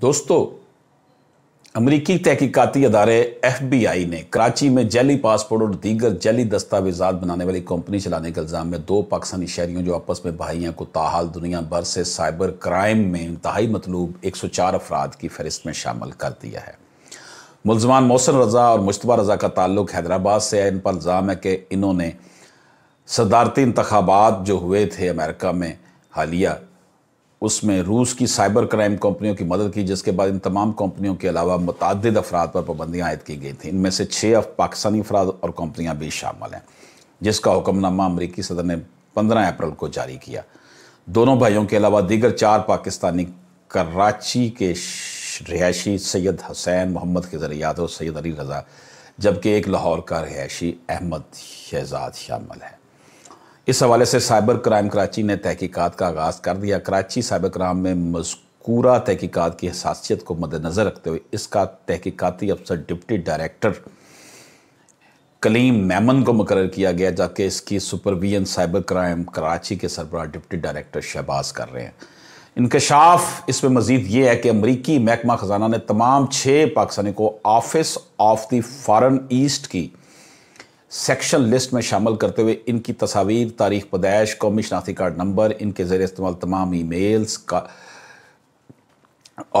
दोस्तों अमरीकी तहकीकती अदारे F B I ने कराची में जैली पासपोर्ट और दीगर जैली दस्तावेजात बनाने वाली कंपनी चलाने के इल्ज़ाम में दो पाकिस्तानी शहरीों जो आपस में भाइयों को ताहाल दुनिया भर से साइबर क्राइम में इंतहाई मतलूब एक सौ चार अफराद की फहरिस्त में शामिल कर दिया है मुलजमान मौसम रजा और मुशतबा रजा का ताल्लुक हैदराबाद से है इन पर इल्ज़ाम है कि इन्होंने सदारती इंतबात जो हुए थे अमेरिका में हालिया उसमें रूस की साइबर क्राइम कंपनियों की मदद की जिसके बाद इन तमाम कंपनियों के अलावा मुतद अफराद पर पाबंदियाँ आयद की गई थी इनमें से छः पाकिस्तानी अफराद और कंपनियाँ भी शामिल हैं जिसका हुक्मनामा अमरीकी सदर ने पंद्रह अप्रैल को जारी किया दोनों भाइयों के अलावा दीगर चार पाकिस्तानी कराची के रिहायशी सैयद हसैन मोहम्मद के ज़रियात यादव सैयद अली रज़ा जबकि एक लाहौर का रिहायशी अहमद शहजाद शामिल है इस हवाले से साइबर क्राइम कराची ने तहकीकात का आगाज़ कर दिया कराची साइबर क्राइम में मजकूरा तहकीकात की हसासीत को मद्दनज़र रखते हुए इसका तहकीकती अफसर डिप्टी डायरेक्टर कलीम मैमन को मुकर किया गया जबकि इसकी सुपरविजन साइबर क्राइम कराची के सरबरा डिप्टी डायरेक्टर शहबाज कर रहे हैं इनकशाफ इसमें मजीद ये है कि अमरीकी महकमा ख़जाना ने तमाम छः पाकिस्तानी को office of the foreign assets की सेक्शन लिस्ट में शामिल करते हुए इनकी तस्वीर तारीख पैदाइश कौमी शनाख्ती कार्ड नंबर इनके ज़र इस्तेमाल तमाम ई मेल्स का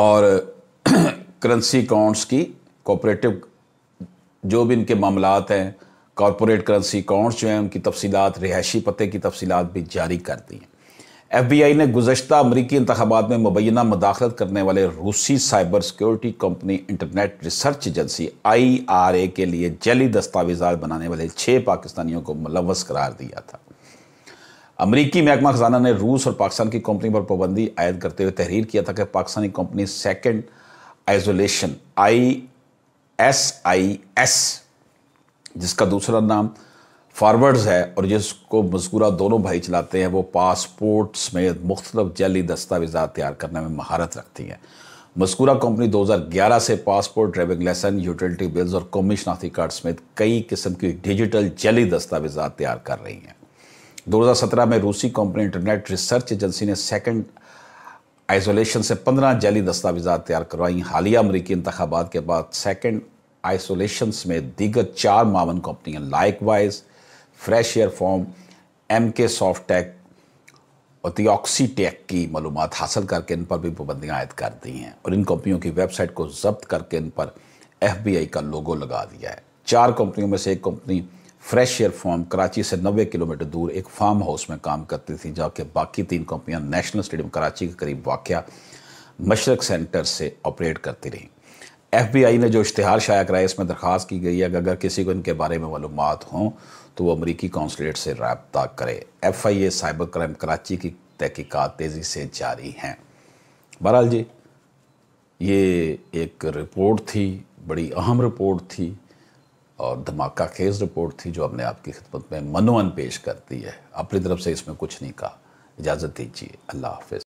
और करेंसी अकाउंट्स की कोऑपरेटिव जो भी इनके मामला हैं कॉरपोरेट करेंसी अकाउंट्स जो हैं उनकी तफसीत रिहायशी पते की तफसीत भी जारी कर दी हैं एफ बी आई ने गुजशत अमरीकी इंतबात में मुबैना मुदाखलत करने वाले रूसी cyber security company internet research agency I R A के लिए जली दस्तावेजा बनाने वाले छः पाकिस्तानियों को मुलवस करार दिया था अमरीकी महकमा खजाना ने रूस और पाकिस्तान की कंपनी पर पाबंदी आयद करते हुए तहरीर किया था कि Pakistani company second isolation I S I S जिसका दूसरा नाम फारवर्ड्स है और जिसको मजकूरा दोनों भाई चलाते हैं वो पासपोर्ट समेत मुख्तलिफ जली दस्तावेजा तैयार करने में महारत रखती हैं मस्कूरा कंपनी 2011 से passport driving licence utility bills और कौमी शनाख्ती कार्ड समेत कई किस्म की डिजिटल जली दस्तावेजा तैयार कर रही हैं 2017 में रूसी कंपनी इंटरनेट रिसर्च एजेंसी ने सेकंड आइसोलेशन से 15 जली दस्तावेजा तैयार करवाई हालिया अमरीकी इंतबात के बाद सेकेंड आइसोलेशन समेत दीगर चार मावन कंपनियाँ like wise fresh air farm M K soft tech और तियोक्सी टैक की मालूम हासिल करके इन पर भी पाबंदियाँ आयद कर दी हैं और इन कंपनियों की वेबसाइट को जब्त करके इन पर एफ बी आई का लोगो लगा दिया है चार कंपनियों में से एक company fresh air farm Karachi से 90 किलोमीटर दूर एक फार्म हाउस में काम करती थी जबकि बाकी तीन कंपनियां नेशनल स्टेडियम कराची के करीब वाक़ मशरक सेंटर से ऑपरेट करती रहीं एफ बी आई ने जो इश्तहार शाया कराया इसमें दरख्वास्त की गई है कि अगर किसी को इनके बारे में मालूम हों तो वो अमरीकी कौंसलेट से रबता करे F I A cyber crime Karachi की तहकीक़ात तेज़ी से जारी हैं बहरहाल जी ये एक रिपोर्ट थी बड़ी अहम रिपोर्ट थी और धमाका खेज रिपोर्ट थी जो हमने आपकी खिदमत में मनोमन पेश कर दी है अपनी तरफ से इसमें कुछ नहीं कहा इजाज़त दीजिए अल्लाह हाफ